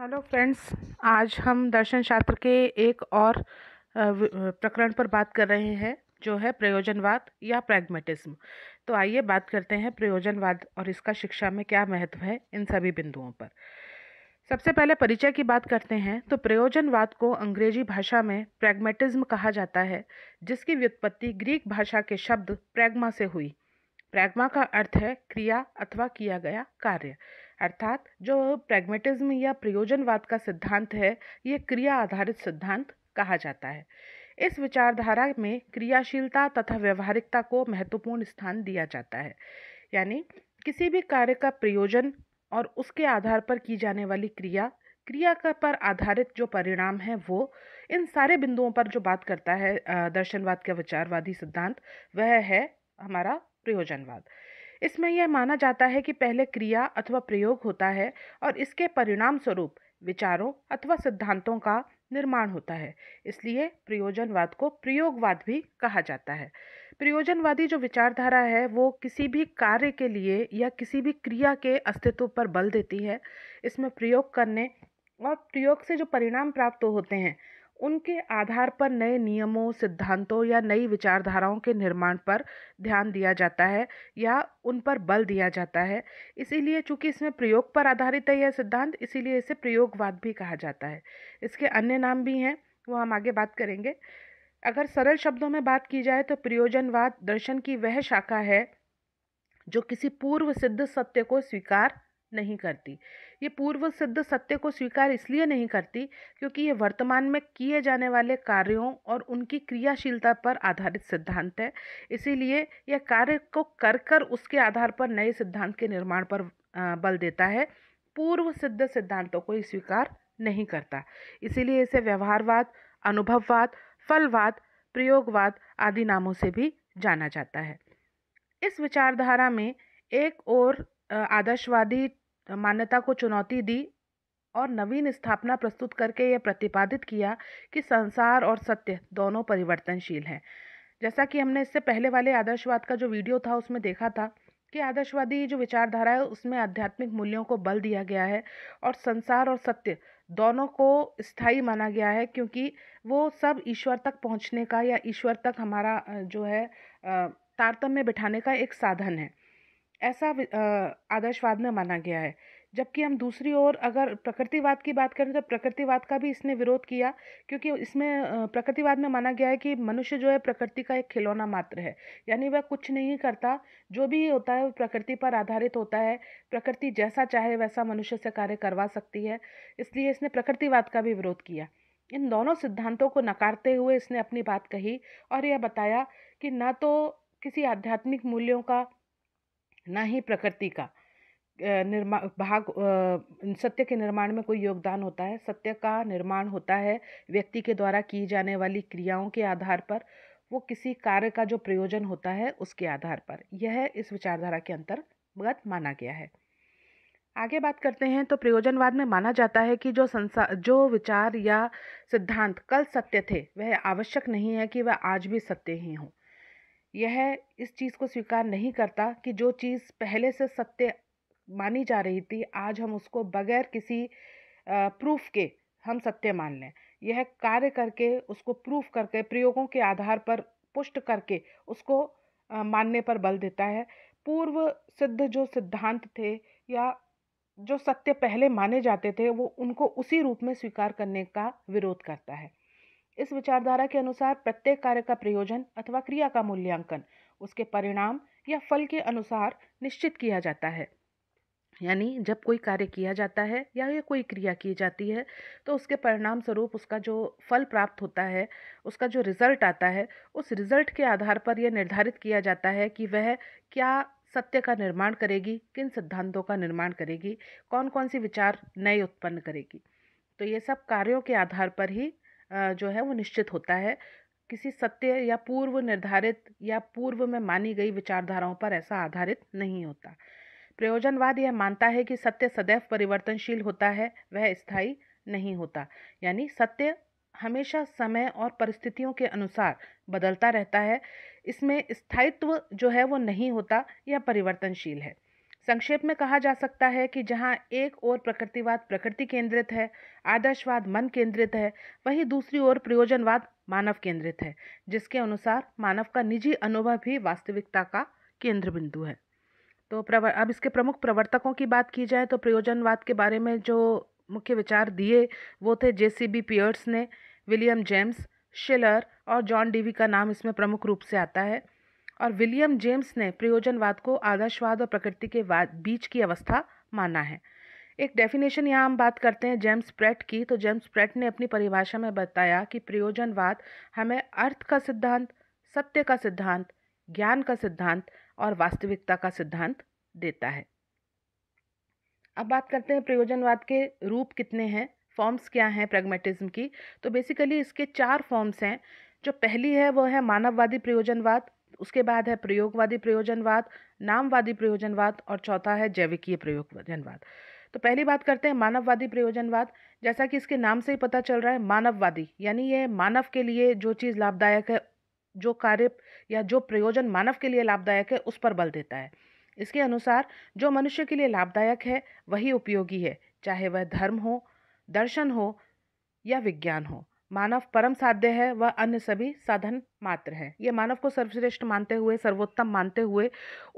hello friends आज हम दर्शन शास्त्र के एक और प्रकरण पर बात कर रहे हैं जो है प्रयोजनवाद या प्रैग्मेटिज्म तो आइए बात करते हैं प्रयोजनवाद और इसका शिक्षा में क्या महत्व है इन सभी बिंदुओं पर सबसे पहले परिचय की बात करते हैं तो प्रयोजनवाद को अंग्रेजी भाषा में प्रैग्मेटिज्म कहा जाता है जिसकी व्युत्पत्ति ग्रीक भाषा के शब्द प्रैग्मा से हुई प्रैग्मा का अर्थ है क्रिया अथवा किया गया कार्य अर्थात जो प्रेग्मेटिज्म या प्रयोजनवाद का सिद्धांत है ये क्रिया आधारित सिद्धांत कहा जाता है इस विचारधारा में क्रियाशीलता तथा व्यवहारिकता को महत्वपूर्ण स्थान दिया जाता है यानी किसी भी कार्य का प्रयोजन और उसके आधार पर की जाने वाली क्रिया क्रिया का पर आधारित जो परिणाम है वो इन सारे बिंदुओं पर जो बात करता है दर्शनवाद का विचारवादी सिद्धांत वह है हमारा प्रयोजनवाद इसमें यह माना जाता है कि पहले क्रिया अथवा प्रयोग होता है और इसके परिणाम स्वरूप विचारों अथवा सिद्धांतों का निर्माण होता है इसलिए प्रयोजनवाद को प्रयोगवाद भी कहा जाता है प्रयोजनवादी जो विचारधारा है वो किसी भी कार्य के लिए या किसी भी क्रिया के अस्तित्व पर बल देती है इसमें प्रयोग करने और प्रयोग से जो परिणाम प्राप्त होते हैं उनके आधार पर नए नियमों सिद्धांतों या नई विचारधाराओं के निर्माण पर ध्यान दिया जाता है या उन पर बल दिया जाता है इसीलिए चूंकि इसमें प्रयोग पर आधारित है यह सिद्धांत इसीलिए इसे प्रयोगवाद भी कहा जाता है इसके अन्य नाम भी हैं वो हम आगे बात करेंगे अगर सरल शब्दों में बात की जाए तो प्रयोजनवाद दर्शन की वह शाखा है जो किसी पूर्व सिद्ध सत्य को स्वीकार नहीं करती ये पूर्व सिद्ध सत्य को स्वीकार इसलिए नहीं करती क्योंकि ये वर्तमान में किए जाने वाले कार्यों और उनकी क्रियाशीलता पर आधारित सिद्धांत है इसीलिए यह कार्य को कर कर उसके आधार पर नए सिद्धांत के निर्माण पर बल देता है पूर्व सिद्ध सिद्धांतों को स्वीकार नहीं करता इसीलिए इसे व्यवहारवाद अनुभववाद फलवाद प्रयोगवाद आदि नामों से भी जाना जाता है इस विचारधारा में एक और आदर्शवादी मान्यता को चुनौती दी और नवीन स्थापना प्रस्तुत करके यह प्रतिपादित किया कि संसार और सत्य दोनों परिवर्तनशील हैं जैसा कि हमने इससे पहले वाले आदर्शवाद का जो वीडियो था उसमें देखा था कि आदर्शवादी जो विचारधारा है उसमें आध्यात्मिक मूल्यों को बल दिया गया है और संसार और सत्य दोनों को स्थायी माना गया है क्योंकि वो सब ईश्वर तक पहुंचने का या ईश्वर तक हमारा जो है तारतम्य बिठाने का एक साधन है ऐसा आदर्शवाद में माना गया है जबकि हम दूसरी ओर अगर प्रकृतिवाद की बात करें तो प्रकृतिवाद का भी इसने विरोध किया क्योंकि इसमें प्रकृतिवाद में माना गया है कि मनुष्य जो है प्रकृति का एक खिलौना मात्र है यानी वह कुछ नहीं करता जो भी होता है वो प्रकृति पर आधारित होता है प्रकृति जैसा चाहे वैसा मनुष्य से कार्य करवा सकती है इसलिए इसने प्रकृतिवाद का भी विरोध किया इन दोनों सिद्धांतों को नकारते हुए इसने अपनी बात कही और यह बताया कि न तो किसी आध्यात्मिक मूल्यों का ना ही प्रकृति का निर्माण भाग सत्य के निर्माण में कोई योगदान होता है सत्य का निर्माण होता है व्यक्ति के द्वारा की जाने वाली क्रियाओं के आधार पर वो किसी कार्य का जो प्रयोजन होता है उसके आधार पर यह इस विचारधारा के अंतर्गत माना गया है आगे बात करते हैं तो प्रयोजनवाद में माना जाता है कि जो संसार जो विचार या सिद्धांत कल सत्य थे वह आवश्यक नहीं है कि वह आज भी सत्य ही हों यह इस चीज़ को स्वीकार नहीं करता कि जो चीज़ पहले से सत्य मानी जा रही थी आज हम उसको बगैर किसी प्रूफ के हम सत्य मान लें यह कार्य करके उसको प्रूफ करके प्रयोगों के आधार पर पुष्ट करके उसको मानने पर बल देता है पूर्व सिद्ध जो सिद्धांत थे या जो सत्य पहले माने जाते थे वो उनको उसी रूप में स्वीकार करने का विरोध करता है इस विचारधारा के अनुसार प्रत्येक कार्य का प्रयोजन अथवा क्रिया का मूल्यांकन उसके परिणाम या फल के अनुसार निश्चित किया जाता है यानी जब कोई कार्य किया जाता है या ये कोई क्रिया की जाती है तो उसके परिणाम स्वरूप उसका जो फल प्राप्त होता है उसका जो रिजल्ट आता है उस रिजल्ट के आधार पर यह निर्धारित किया जाता है कि वह क्या सत्य का निर्माण करेगी किन सिद्धांतों का निर्माण करेगी कौन कौन सी विचार नए उत्पन्न करेगी तो ये सब कार्यों के आधार पर ही जो है वो निश्चित होता है किसी सत्य या पूर्व निर्धारित या पूर्व में मानी गई विचारधाराओं पर ऐसा आधारित नहीं होता प्रयोजनवाद यह मानता है कि सत्य सदैव परिवर्तनशील होता है वह स्थायी नहीं होता यानी सत्य हमेशा समय और परिस्थितियों के अनुसार बदलता रहता है इसमें स्थायित्व जो है वो नहीं होता यह परिवर्तनशील है संक्षेप में कहा जा सकता है कि जहां एक ओर प्रकृतिवाद प्रकृति केंद्रित है आदर्शवाद मन केंद्रित है वहीं दूसरी ओर प्रयोजनवाद मानव केंद्रित है जिसके अनुसार मानव का निजी अनुभव भी वास्तविकता का केंद्र बिंदु है तो प्रवर अब इसके प्रमुख प्रवर्तकों की बात की जाए तो प्रयोजनवाद के बारे में जो मुख्य विचार दिए वो थे जे सी बी पियर्स ने विलियम जेम्स शिलर और जॉन डीवी का नाम इसमें प्रमुख रूप से आता है और विलियम जेम्स ने प्रयोजनवाद को आदर्शवाद और प्रकृति के वाद बीच की अवस्था माना है एक डेफिनेशन यहाँ हम बात करते हैं जेम्स प्रेट की तो जेम्स प्रेट ने अपनी परिभाषा में बताया कि प्रयोजनवाद हमें अर्थ का सिद्धांत सत्य का सिद्धांत ज्ञान का सिद्धांत और वास्तविकता का सिद्धांत देता है अब बात करते हैं प्रयोजनवाद के रूप कितने हैं फॉर्म्स क्या हैं प्रेगमेटिज्म की तो बेसिकली इसके चार फॉर्म्स हैं जो पहली है वो है मानववादी प्रयोजनवाद उसके बाद है प्रयोगवादी प्रयोजनवाद नामवादी प्रयोजनवाद और चौथा है जैविकीय प्रयोगवादनवाद तो पहली बात करते हैं मानववादी प्रयोजनवाद जैसा कि इसके नाम से ही पता चल रहा है मानववादी यानी ये मानव के लिए जो चीज़ लाभदायक है जो कार्य या जो प्रयोजन मानव के लिए लाभदायक है उस पर बल देता है इसके अनुसार जो मनुष्य के लिए लाभदायक है वही उपयोगी है चाहे वह धर्म हो दर्शन हो या विज्ञान हो मानव परम साध्य है वह अन्य सभी साधन मात्र है ये मानव को सर्वश्रेष्ठ मानते हुए सर्वोत्तम मानते हुए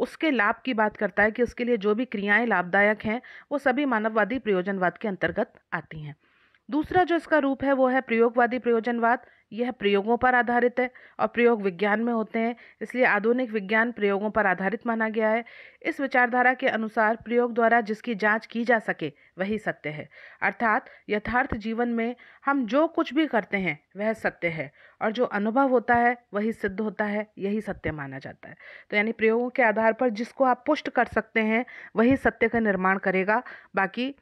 उसके लाभ की बात करता है कि उसके लिए जो भी क्रियाएं लाभदायक हैं वो सभी मानववादी प्रयोजनवाद के अंतर्गत आती हैं दूसरा जो इसका रूप है वो है प्रयोगवादी प्रयोजनवाद यह प्रयोगों पर आधारित है और प्रयोग विज्ञान में होते हैं इसलिए आधुनिक विज्ञान प्रयोगों पर आधारित माना गया है इस विचारधारा के अनुसार प्रयोग द्वारा जिसकी जांच की जा सके वही सत्य है अर्थात यथार्थ जीवन में हम जो कुछ भी करते हैं वह सत्य है और जो अनुभव होता है वही सिद्ध होता है यही सत्य माना जाता है तो यानी प्रयोगों के आधार पर जिसको आप पुष्ट कर सकते हैं वही सत्य का निर्माण करेगा बाकी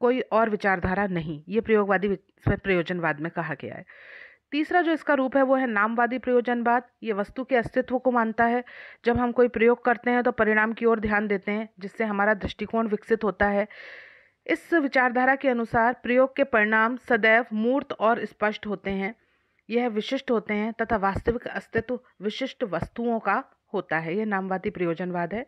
कोई और विचारधारा नहीं ये प्रयोगवादी प्रयोजनवाद में कहा गया है तीसरा जो इसका रूप है वो है नामवादी प्रयोजनवाद ये वस्तु के अस्तित्व को मानता है जब हम कोई प्रयोग करते हैं तो परिणाम की ओर ध्यान देते हैं जिससे हमारा दृष्टिकोण विकसित होता है इस विचारधारा के अनुसार प्रयोग के परिणाम सदैव मूर्त और स्पष्ट होते हैं यह विशिष्ट होते हैं तथा वास्तविक अस्तित्व विशिष्ट वस्तुओं का होता है यह नामवादी प्रयोजनवाद है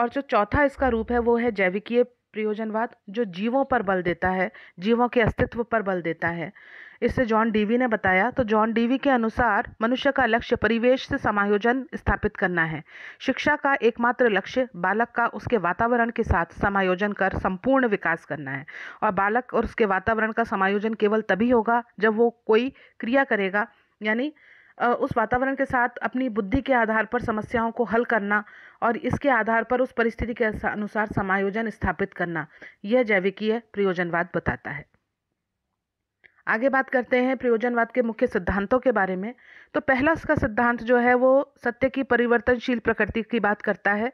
और जो चौथा इसका रूप है वो है जैविकीय प्रयोजनवाद जो जीवों पर बल देता है जीवों के अस्तित्व पर बल देता है इससे जॉन डीवी ने बताया तो जॉन डीवी के अनुसार मनुष्य का लक्ष्य परिवेश से समायोजन स्थापित करना है शिक्षा का एकमात्र लक्ष्य बालक का उसके वातावरण के साथ समायोजन कर संपूर्ण विकास करना है और बालक और उसके वातावरण का समायोजन केवल तभी होगा जब वो कोई क्रिया करेगा यानी उस वातावरण के साथ अपनी बुद्धि के आधार पर समस्याओं को हल करना और इसके आधार पर उस परिस्थिति के अनुसार समायोजन स्थापित करना यह जैविकीय प्रयोजनवाद बताता है आगे बात करते हैं प्रयोजनवाद के मुख्य सिद्धांतों के बारे में तो पहला उसका सिद्धांत जो है वो सत्य की परिवर्तनशील प्रकृति की बात करता है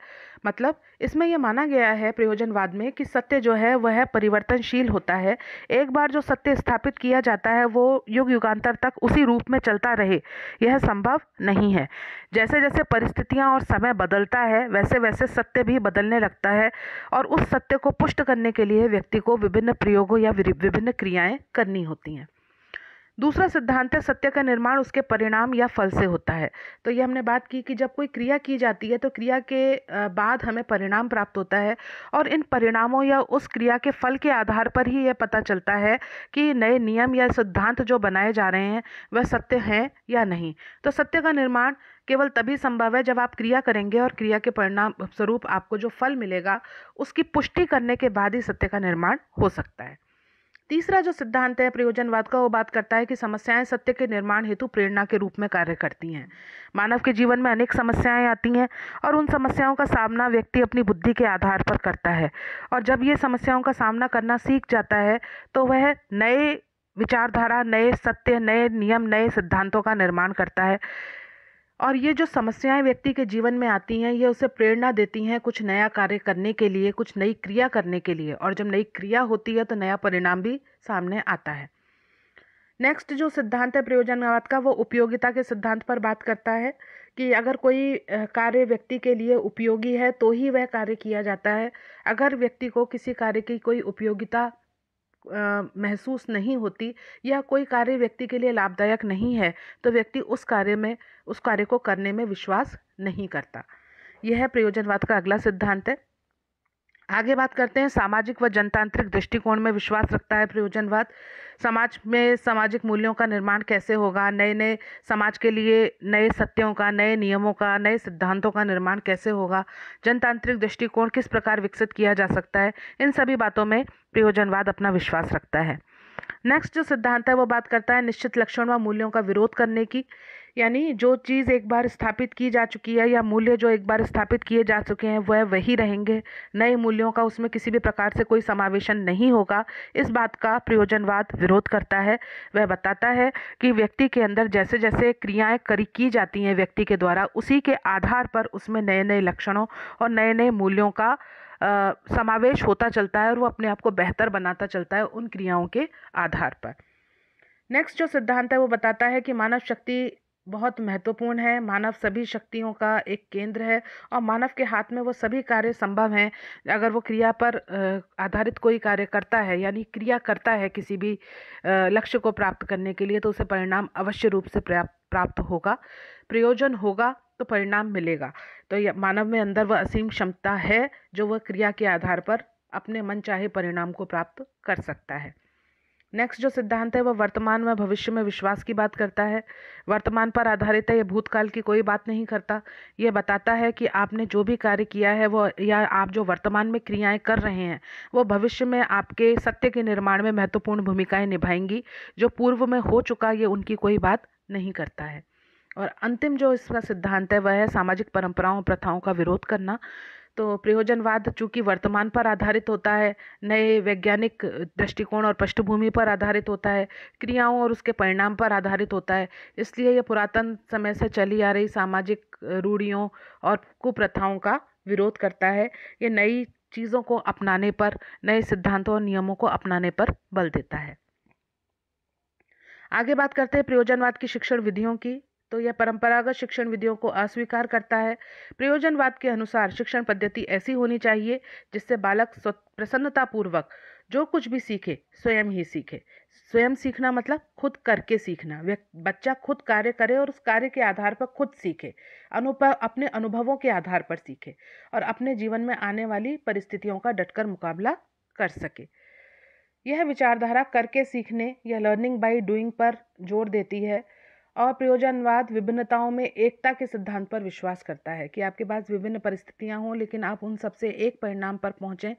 मतलब इसमें यह माना गया है प्रयोजनवाद में कि सत्य जो है वह परिवर्तनशील होता है एक बार जो सत्य स्थापित किया जाता है वो युग युगांतर तक उसी रूप में चलता रहे यह संभव नहीं है जैसे जैसे परिस्थितियाँ और समय बदलता है वैसे वैसे सत्य भी बदलने लगता है और उस सत्य को पुष्ट करने के लिए व्यक्ति को विभिन्न प्रयोगों या विभिन्न क्रियाएँ करनी होती हैं दूसरा सिद्धांत है सत्य का निर्माण उसके परिणाम या फल से होता है तो ये हमने बात की कि जब कोई क्रिया की जाती है तो क्रिया के बाद हमें परिणाम प्राप्त होता है और इन परिणामों या उस क्रिया के फल के आधार पर ही यह पता चलता है कि नए नियम या सिद्धांत जो बनाए जा रहे हैं वह सत्य हैं या नहीं तो सत्य का निर्माण केवल तभी संभव है जब आप क्रिया करेंगे और क्रिया के परिणाम स्वरूप आपको जो फल मिलेगा उसकी पुष्टि करने के बाद ही सत्य का निर्माण हो सकता है तीसरा जो सिद्धांत है प्रयोजनवाद का वो बात करता है कि समस्याएं सत्य के निर्माण हेतु प्रेरणा के रूप में कार्य करती हैं मानव के जीवन में अनेक समस्याएं आती हैं और उन समस्याओं का सामना व्यक्ति अपनी बुद्धि के आधार पर करता है और जब ये समस्याओं का सामना करना सीख जाता है तो वह नए विचारधारा नए सत्य नए नियम नए सिद्धांतों का निर्माण करता है और ये जो समस्याएं व्यक्ति के जीवन में आती हैं ये उसे प्रेरणा देती हैं कुछ नया कार्य करने के लिए कुछ नई क्रिया करने के लिए और जब नई क्रिया होती है तो नया परिणाम भी सामने आता है नेक्स्ट जो सिद्धांत है प्रयोजनवाद का वो उपयोगिता के सिद्धांत पर बात करता है कि अगर कोई कार्य व्यक्ति के लिए उपयोगी है तो ही वह कार्य किया जाता है अगर व्यक्ति को किसी कार्य की कोई उपयोगिता महसूस नहीं होती या कोई कार्य व्यक्ति के लिए लाभदायक नहीं है तो व्यक्ति उस कार्य में उस कार्य को करने में विश्वास नहीं करता यह प्रयोजनवाद का अगला सिद्धांत है आगे बात करते हैं सामाजिक व जनतांत्रिक दृष्टिकोण में विश्वास रखता है प्रयोजनवाद समाज में सामाजिक मूल्यों का निर्माण कैसे होगा नए नए समाज के लिए नए सत्यों का नए नियमों का नए सिद्धांतों का निर्माण कैसे होगा जनतांत्रिक दृष्टिकोण किस प्रकार विकसित किया जा सकता है इन सभी बातों में प्रयोजनवाद अपना विश्वास रखता है नेक्स्ट जो सिद्धांत है वो बात करता है निश्चित लक्षण व मूल्यों का विरोध करने की यानी जो चीज़ एक बार स्थापित की जा चुकी है या मूल्य जो एक बार स्थापित किए जा चुके हैं वह वही रहेंगे नए मूल्यों का उसमें किसी भी प्रकार से कोई समावेशन नहीं होगा इस बात का प्रयोजनवाद विरोध करता है वह बताता है कि व्यक्ति के अंदर जैसे जैसे क्रियाएँ करी की जाती हैं व्यक्ति के द्वारा उसी के आधार पर उसमें नए नए लक्षणों और नए नए मूल्यों का आ, समावेश होता चलता है और वो अपने आप को बेहतर बनाता चलता है उन क्रियाओं के आधार पर नेक्स्ट जो सिद्धांत है वो बताता है कि मानव शक्ति बहुत महत्वपूर्ण है मानव सभी शक्तियों का एक केंद्र है और मानव के हाथ में वो सभी कार्य संभव हैं अगर वो क्रिया पर आधारित कोई कार्य करता है यानी क्रिया करता है किसी भी लक्ष्य को प्राप्त करने के लिए तो उसे परिणाम अवश्य रूप से प्राप्त होगा प्रयोजन होगा तो परिणाम मिलेगा तो मानव में अंदर वह असीम क्षमता है जो वह क्रिया के आधार पर अपने मन चाहे परिणाम को प्राप्त कर सकता है नेक्स्ट जो सिद्धांत है वह वर्तमान में भविष्य में विश्वास की बात करता है वर्तमान पर आधारित है यह भूतकाल की कोई बात नहीं करता ये बताता है कि आपने जो भी कार्य किया है वो या आप जो वर्तमान में क्रियाएं कर रहे हैं वो भविष्य में आपके सत्य के निर्माण में महत्वपूर्ण भूमिकाएं निभाएंगी जो पूर्व में हो चुका ये उनकी कोई बात नहीं करता है और अंतिम जो इसका सिद्धांत है वह है सामाजिक परंपराओं प्रथाओं का विरोध करना तो प्रयोजनवाद चूँकि वर्तमान पर आधारित होता है नए वैज्ञानिक दृष्टिकोण और पृष्ठभूमि पर आधारित होता है क्रियाओं और उसके परिणाम पर आधारित होता है इसलिए यह पुरातन समय से चली आ रही सामाजिक रूढ़ियों और कुप्रथाओं का विरोध करता है ये नई चीज़ों को अपनाने पर नए सिद्धांतों और नियमों को अपनाने पर बल देता है आगे बात करते हैं प्रयोजनवाद की शिक्षण विधियों की तो यह परंपरागत शिक्षण विधियों को अस्वीकार करता है प्रयोजनवाद के अनुसार शिक्षण पद्धति ऐसी होनी चाहिए जिससे बालक प्रसन्नतापूर्वक जो कुछ भी सीखे स्वयं ही सीखे स्वयं सीखना मतलब खुद करके सीखना बच्चा खुद कार्य करे और उस कार्य के आधार पर खुद सीखे अनुप अपने अनुभवों के आधार पर सीखे और अपने जीवन में आने वाली परिस्थितियों का डटकर मुकाबला कर सके यह विचारधारा करके सीखने या लर्निंग बाय डूइंग पर जोर देती है और प्रयोजनवाद विभिन्नताओं में एकता के सिद्धांत पर विश्वास करता है कि आपके पास विभिन्न परिस्थितियां हों लेकिन आप उन सबसे एक परिणाम पर पहुंचें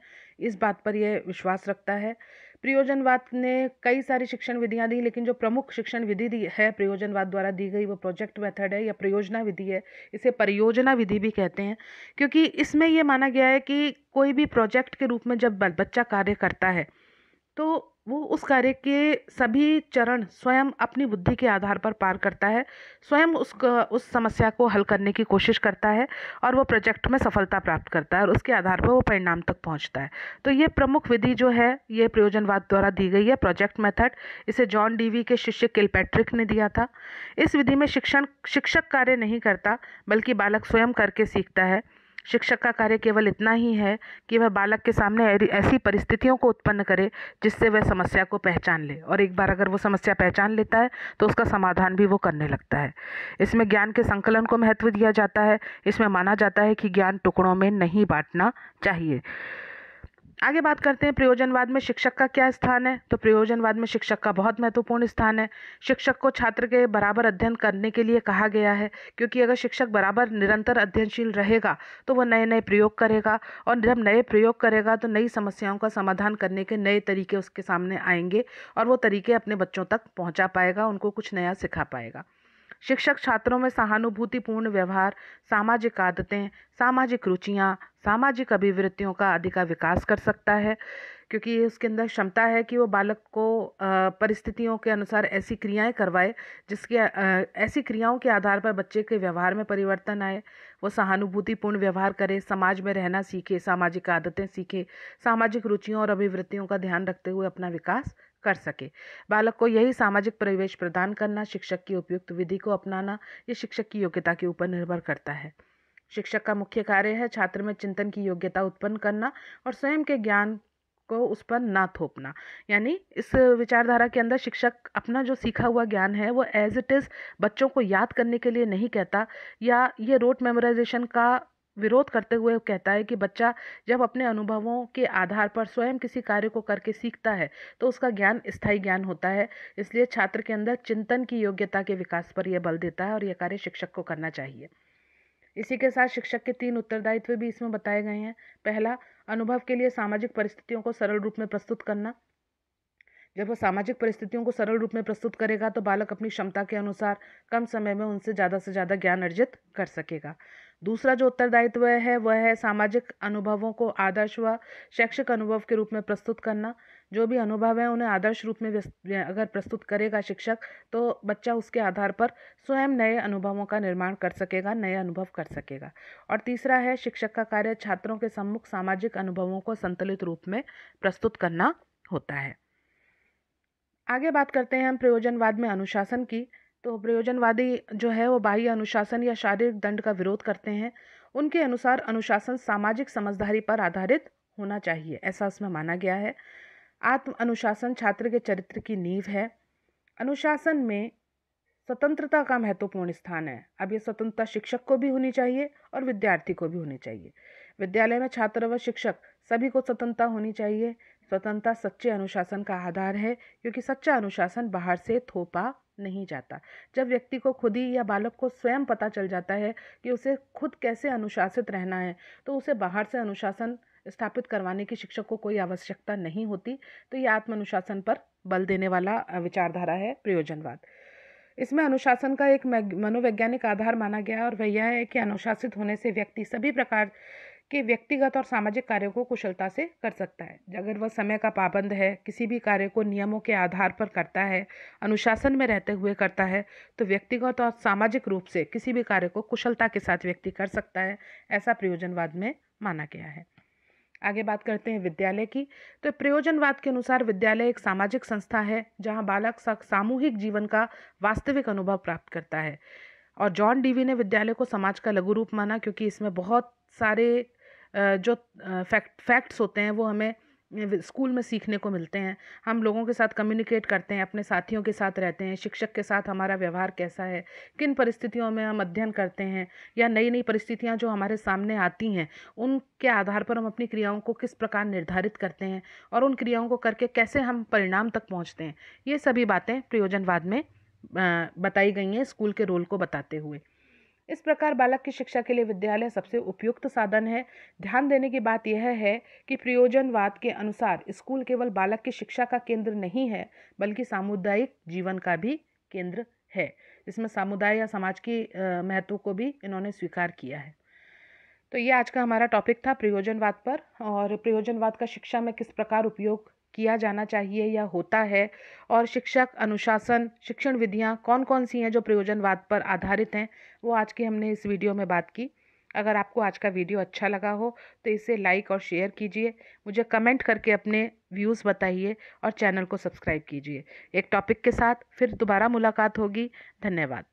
इस बात पर यह विश्वास रखता है प्रयोजनवाद ने कई सारी शिक्षण विधियां दी लेकिन जो प्रमुख शिक्षण विधि दी है प्रयोजनवाद द्वारा दी गई वो प्रोजेक्ट मेथड है या प्रयोजना विधि है इसे परियोजना विधि भी कहते हैं क्योंकि इसमें यह माना गया है कि कोई भी प्रोजेक्ट के रूप में जब बच्चा कार्य करता है तो वो उस कार्य के सभी चरण स्वयं अपनी बुद्धि के आधार पर पार करता है स्वयं उस उस समस्या को हल करने की कोशिश करता है और वो प्रोजेक्ट में सफलता प्राप्त करता है और उसके आधार पर वो परिणाम तक पहुंचता है तो ये प्रमुख विधि जो है ये प्रयोजनवाद द्वारा दी गई है प्रोजेक्ट मेथड इसे जॉन डीवी के शिष्य किलपैट्रिक ने दिया था इस विधि में शिक्षण शिक्षक कार्य नहीं करता बल्कि बालक स्वयं करके सीखता है शिक्षक का कार्य केवल इतना ही है कि वह बालक के सामने ऐसी परिस्थितियों को उत्पन्न करे जिससे वह समस्या को पहचान ले और एक बार अगर वो समस्या पहचान लेता है तो उसका समाधान भी वो करने लगता है इसमें ज्ञान के संकलन को महत्व दिया जाता है इसमें माना जाता है कि ज्ञान टुकड़ों में नहीं बांटना चाहिए आगे बात करते हैं प्रयोजनवाद में शिक्षक का क्या स्थान है तो प्रयोजनवाद में शिक्षक का बहुत महत्वपूर्ण स्थान है शिक्षक को छात्र के बराबर अध्ययन करने के लिए कहा गया है क्योंकि अगर शिक्षक बराबर निरंतर अध्ययनशील रहेगा तो वह नए नए प्रयोग करेगा और जब नए प्रयोग करेगा तो नई समस्याओं का समाधान करने के नए तरीके उसके सामने आएंगे और वो तरीके अपने बच्चों तक पहुँचा पाएगा उनको कुछ नया सिखा पाएगा शिक्षक छात्रों में सहानुभूतिपूर्ण व्यवहार सामाजिक आदतें सामाजिक रुचियाँ सामाजिक अभिवृत्तियों का अधिक विकास कर सकता है क्योंकि ये उसके अंदर क्षमता है कि वो बालक को परिस्थितियों के अनुसार ऐसी क्रियाएं करवाए जिसके ऐसी क्रियाओं के आधार पर बच्चे के व्यवहार में परिवर्तन आए वो सहानुभूतिपूर्ण व्यवहार करे समाज में रहना सीखे सामाजिक आदतें सीखे सामाजिक रुचियों और अभिवृत्तियों का ध्यान रखते हुए अपना विकास कर सके बालक को यही सामाजिक परिवेश प्रदान करना शिक्षक की उपयुक्त विधि को अपनाना ये शिक्षक की योग्यता के ऊपर निर्भर करता है शिक्षक का मुख्य कार्य है छात्र में चिंतन की योग्यता उत्पन्न करना और स्वयं के ज्ञान को उस पर ना थोपना यानी इस विचारधारा के अंदर शिक्षक अपना जो सीखा हुआ ज्ञान है वो एज इट इज़ बच्चों को याद करने के लिए नहीं कहता या ये रोट मेमोराइजेशन का विरोध करते हुए कहता है कि बच्चा जब अपने अनुभवों के आधार पर स्वयं किसी कार्य को करके सीखता है तो उसका ज्ञान स्थायी ज्ञान होता है इसलिए छात्र के अंदर चिंतन की योग्यता के विकास पर यह बल देता है और यह कार्य शिक्षक को करना चाहिए इसी के साथ शिक्षक के तीन उत्तरदायित्व भी इसमें बताए गए हैं पहला अनुभव के लिए सामाजिक परिस्थितियों को सरल रूप में प्रस्तुत करना जब वह सामाजिक परिस्थितियों को सरल रूप में प्रस्तुत करेगा तो बालक अपनी क्षमता के अनुसार कम समय में उनसे ज़्यादा से ज़्यादा ज्ञान अर्जित कर सकेगा दूसरा जो उत्तरदायित्व है वह है सामाजिक अनुभवों को आदर्श व शैक्षिक अनुभव के रूप में प्रस्तुत करना जो भी अनुभव है उन्हें आदर्श रूप में अगर प्रस्तुत करेगा शिक्षक तो बच्चा उसके आधार पर स्वयं नए अनुभवों का निर्माण कर सकेगा नए अनुभव कर सकेगा और तीसरा है शिक्षक का कार्य छात्रों के सम्मुख सामाजिक अनुभवों को संतुलित रूप में प्रस्तुत करना होता है आगे बात करते हैं हम प्रयोजनवाद में अनुशासन की तो प्रयोजनवादी जो है वो बाह्य अनुशासन या शारीरिक दंड का विरोध करते हैं उनके अनुसार अनुशासन सामाजिक समझदारी पर आधारित होना चाहिए ऐसा उसमें माना गया है आत्म अनुशासन छात्र के चरित्र की नींव है अनुशासन में स्वतंत्रता का महत्वपूर्ण स्थान है अब यह स्वतंत्रता शिक्षक को भी होनी चाहिए और विद्यार्थी को भी होनी चाहिए विद्यालय में छात्र व शिक्षक सभी को स्वतंत्रता होनी चाहिए स्वतंत्रता सच्चे अनुशासन का आधार है क्योंकि सच्चा अनुशासन बाहर से थोपा नहीं जाता जब व्यक्ति को खुद ही या बालक को स्वयं पता चल जाता है कि उसे खुद कैसे अनुशासित रहना है तो उसे बाहर से अनुशासन स्थापित करवाने की शिक्षक को कोई आवश्यकता नहीं होती तो ये आत्म अनुशासन पर बल देने वाला विचारधारा है प्रयोजनवाद इसमें अनुशासन का एक मनोवैज्ञानिक आधार माना गया और वह यह है कि अनुशासित होने से व्यक्ति सभी प्रकार के व्यक्तिगत और सामाजिक कार्यों को कुशलता से कर सकता है अगर वह समय का पाबंद है किसी भी कार्य को नियमों के आधार पर करता है अनुशासन में रहते हुए करता है तो व्यक्तिगत और सामाजिक रूप से किसी भी कार्य को कुशलता के साथ व्यक्ति कर सकता है ऐसा प्रयोजनवाद में माना गया है आगे बात करते हैं विद्यालय की तो प्रयोजनवाद के अनुसार विद्यालय एक सामाजिक संस्था है जहां बालक सामूहिक जीवन का वास्तविक अनुभव प्राप्त करता है और जॉन डीवी ने विद्यालय को समाज का लघु रूप माना क्योंकि इसमें बहुत सारे जो फैक्ट फैक्ट्स होते हैं वो हमें स्कूल में सीखने को मिलते हैं हम लोगों के साथ कम्युनिकेट करते हैं अपने साथियों के साथ रहते हैं शिक्षक के साथ हमारा व्यवहार कैसा है किन परिस्थितियों में हम अध्ययन करते हैं या नई नई परिस्थितियाँ जो हमारे सामने आती हैं उनके आधार पर हम अपनी क्रियाओं को किस प्रकार निर्धारित करते हैं और उन क्रियाओं को करके कैसे हम परिणाम तक पहुँचते हैं ये सभी बातें प्रयोजनवाद में बताई गई हैं स्कूल के रोल को बताते हुए इस प्रकार बालक की शिक्षा के लिए विद्यालय सबसे उपयुक्त साधन है ध्यान देने की बात यह है कि प्रयोजनवाद के अनुसार स्कूल केवल बालक की शिक्षा का केंद्र नहीं है बल्कि सामुदायिक जीवन का भी केंद्र है इसमें समुदाय या समाज की महत्व को भी इन्होंने स्वीकार किया है तो ये आज का हमारा टॉपिक था प्रयोजनवाद पर और प्रयोजनवाद का शिक्षा में किस प्रकार उपयोग किया जाना चाहिए या होता है और शिक्षक अनुशासन शिक्षण विधियाँ कौन कौन सी हैं जो प्रयोजनवाद पर आधारित हैं वो आज की हमने इस वीडियो में बात की अगर आपको आज का वीडियो अच्छा लगा हो तो इसे लाइक और शेयर कीजिए मुझे कमेंट करके अपने व्यूज़ बताइए और चैनल को सब्सक्राइब कीजिए एक टॉपिक के साथ फिर दोबारा मुलाकात होगी धन्यवाद